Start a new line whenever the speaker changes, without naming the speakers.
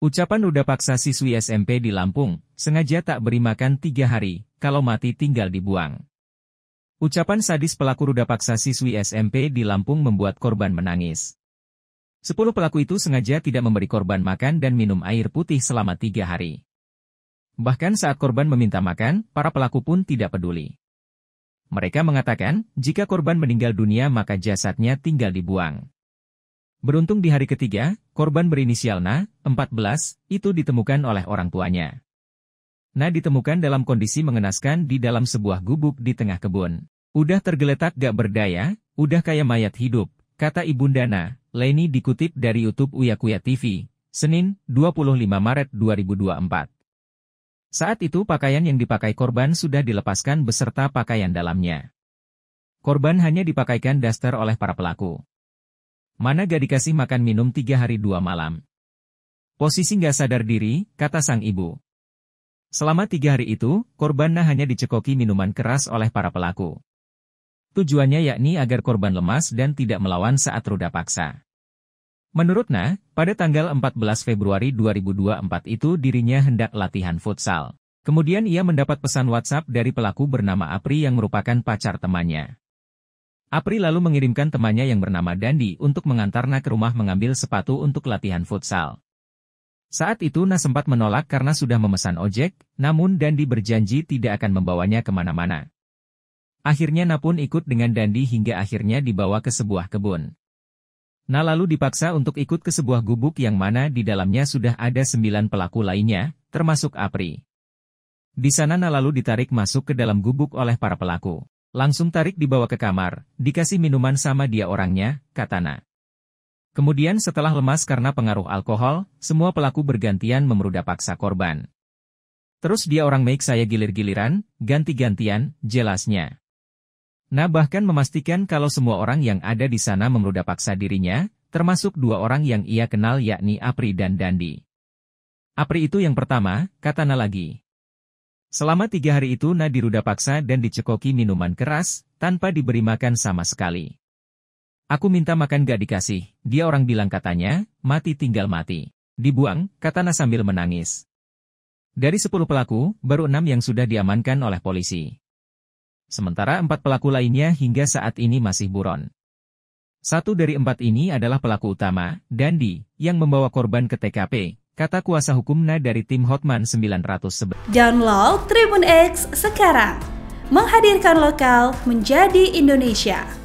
Ucapan udah paksa siswi SMP di Lampung, sengaja tak beri makan tiga hari, kalau mati tinggal dibuang. Ucapan sadis pelaku ruda paksa siswi SMP di Lampung membuat korban menangis. Sepuluh pelaku itu sengaja tidak memberi korban makan dan minum air putih selama tiga hari. Bahkan saat korban meminta makan, para pelaku pun tidak peduli. Mereka mengatakan, jika korban meninggal dunia maka jasadnya tinggal dibuang. Beruntung di hari ketiga, korban berinisial Na, 14, itu ditemukan oleh orang tuanya. Na ditemukan dalam kondisi mengenaskan di dalam sebuah gubuk di tengah kebun. Udah tergeletak gak berdaya, udah kayak mayat hidup, kata ibu Dana, Leni dikutip dari Youtube Uyakuya TV, Senin, 25 Maret 2024. Saat itu pakaian yang dipakai korban sudah dilepaskan beserta pakaian dalamnya. Korban hanya dipakaikan daster oleh para pelaku. Mana gak dikasih makan minum tiga hari dua malam. Posisi gak sadar diri, kata sang ibu. Selama tiga hari itu, korbannya hanya dicekoki minuman keras oleh para pelaku. Tujuannya yakni agar korban lemas dan tidak melawan saat ruda paksa. Menurut Nah, pada tanggal 14 Februari 2024 itu dirinya hendak latihan futsal. Kemudian ia mendapat pesan WhatsApp dari pelaku bernama Apri yang merupakan pacar temannya. Apri lalu mengirimkan temannya yang bernama Dandi untuk mengantarnya ke rumah mengambil sepatu untuk latihan futsal. Saat itu Na sempat menolak karena sudah memesan ojek, namun Dandi berjanji tidak akan membawanya kemana-mana. Akhirnya Na pun ikut dengan Dandi hingga akhirnya dibawa ke sebuah kebun. Na lalu dipaksa untuk ikut ke sebuah gubuk yang mana di dalamnya sudah ada sembilan pelaku lainnya, termasuk Apri. Di sana Na lalu ditarik masuk ke dalam gubuk oleh para pelaku. Langsung tarik dibawa ke kamar, dikasih minuman sama dia orangnya, katana. Kemudian setelah lemas karena pengaruh alkohol, semua pelaku bergantian memeruda paksa korban. Terus dia orang make saya gilir-giliran, ganti-gantian, jelasnya. Nah bahkan memastikan kalau semua orang yang ada di sana memeruda paksa dirinya, termasuk dua orang yang ia kenal yakni Apri dan Dandi. Apri itu yang pertama, katana lagi. Selama tiga hari itu ruda paksa dan dicekoki minuman keras, tanpa diberi makan sama sekali. Aku minta makan gak dikasih, dia orang bilang katanya, mati tinggal mati. Dibuang, kata Nas sambil menangis. Dari 10 pelaku, baru enam yang sudah diamankan oleh polisi. Sementara empat pelaku lainnya hingga saat ini masih buron. Satu dari empat ini adalah pelaku utama, Dandi, yang membawa korban ke TKP, kata kuasa hukumnya dari tim Hotman 911. Download Tribun X sekarang, menghadirkan lokal menjadi Indonesia.